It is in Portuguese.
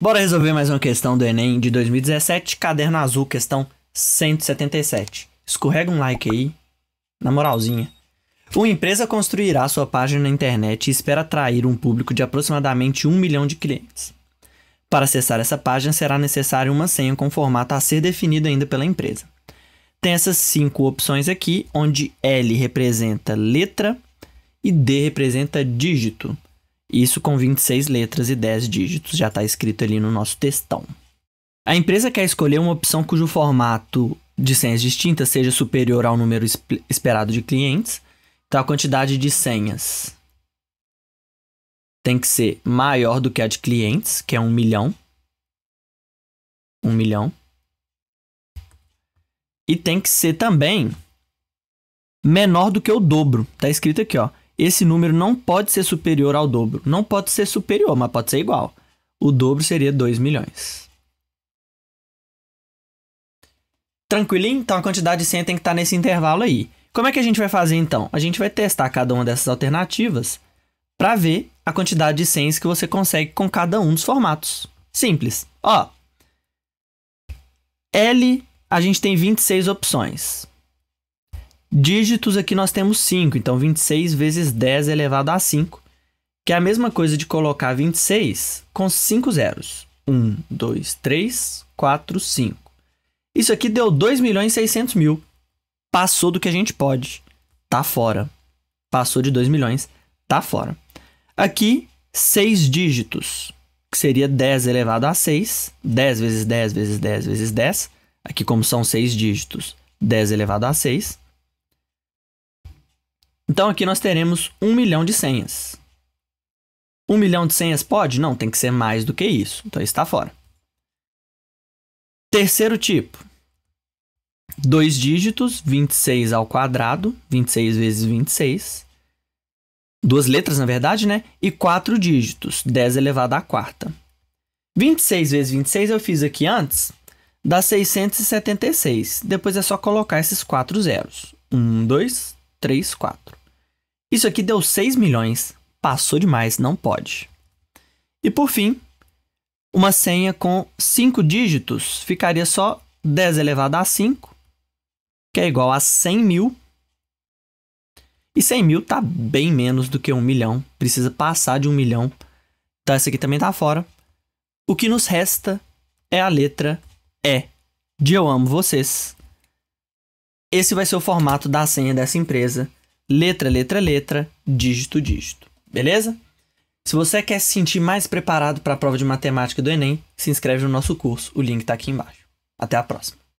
Bora resolver mais uma questão do Enem de 2017, caderno azul, questão 177. Escorrega um like aí, na moralzinha. Uma empresa construirá sua página na internet e espera atrair um público de aproximadamente 1 milhão de clientes. Para acessar essa página será necessário uma senha com formato a ser definido ainda pela empresa. Tem essas cinco opções aqui, onde L representa letra e D representa dígito. Isso com 26 letras e 10 dígitos, já está escrito ali no nosso textão. A empresa quer escolher uma opção cujo formato de senhas distintas seja superior ao número esperado de clientes, então a quantidade de senhas tem que ser maior do que a de clientes, que é 1 milhão. 1 milhão. E tem que ser também menor do que o dobro. Está escrito aqui, ó esse número não pode ser superior ao dobro. Não pode ser superior, mas pode ser igual. O dobro seria 2 milhões. Tranquilinho? Então a quantidade de 100 tem que estar tá nesse intervalo aí. Como é que a gente vai fazer então? A gente vai testar cada uma dessas alternativas para ver a quantidade de 100 que você consegue com cada um dos formatos. Simples. Ó, L, a gente tem 26 opções. Dígitos aqui nós temos 5, então 26 vezes 10 é elevado a 5, que é a mesma coisa de colocar 26 com 5 zeros. 1, 2, 3, 4, 5. Isso aqui deu 2 milhões e 600 mil. Passou do que a gente pode. Tá fora. Passou de 2 milhões, tá fora. Aqui, 6 dígitos, que seria 10 elevado a 6. 10 vezes 10 vezes 10 vezes 10. Aqui, como são 6 dígitos, 10 elevado a 6. Então aqui nós teremos 1 milhão de senhas. 1 milhão de senhas pode? Não, tem que ser mais do que isso. Então está fora. Terceiro tipo. Dois dígitos, 26 ao quadrado, 26 vezes 26. Duas letras, na verdade, né? E quatro dígitos, 10 elevado à quarta. 26 vezes 26 eu fiz aqui antes, dá 676. Depois é só colocar esses quatro zeros. 1, 2, 3, 4. Isso aqui deu 6 milhões. Passou demais, não pode. E por fim, uma senha com 5 dígitos ficaria só 10 elevado a 5, que é igual a 100 mil. E 100 mil está bem menos do que 1 milhão, precisa passar de 1 milhão. Então essa aqui também está fora. O que nos resta é a letra E, de Eu Amo Vocês. Esse vai ser o formato da senha dessa empresa letra, letra, letra, dígito, dígito. Beleza? Se você quer se sentir mais preparado para a prova de matemática do Enem, se inscreve no nosso curso, o link está aqui embaixo. Até a próxima!